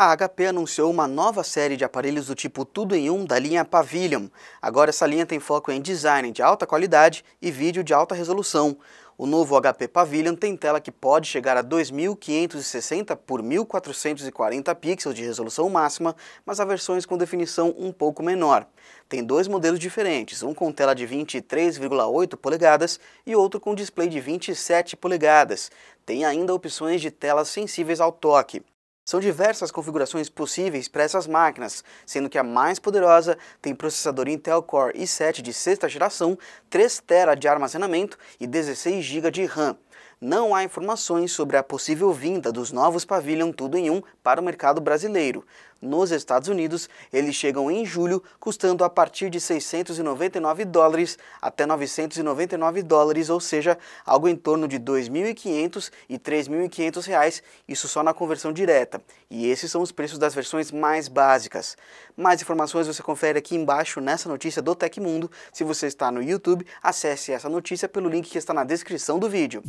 A HP anunciou uma nova série de aparelhos do tipo tudo em um da linha Pavilion. Agora essa linha tem foco em design de alta qualidade e vídeo de alta resolução. O novo HP Pavilion tem tela que pode chegar a 2560 por 1440 pixels de resolução máxima, mas há versões com definição um pouco menor. Tem dois modelos diferentes, um com tela de 23,8 polegadas e outro com display de 27 polegadas. Tem ainda opções de telas sensíveis ao toque. São diversas configurações possíveis para essas máquinas, sendo que a mais poderosa tem processador Intel Core i7 de sexta geração, 3 TB de armazenamento e 16 GB de RAM não há informações sobre a possível vinda dos novos Pavilion Tudo em Um para o mercado brasileiro. Nos Estados Unidos, eles chegam em julho, custando a partir de 699 dólares até 999 dólares, ou seja, algo em torno de 2.500 e 3.500 reais, isso só na conversão direta. E esses são os preços das versões mais básicas. Mais informações você confere aqui embaixo nessa notícia do Tecmundo. Se você está no YouTube, acesse essa notícia pelo link que está na descrição do vídeo.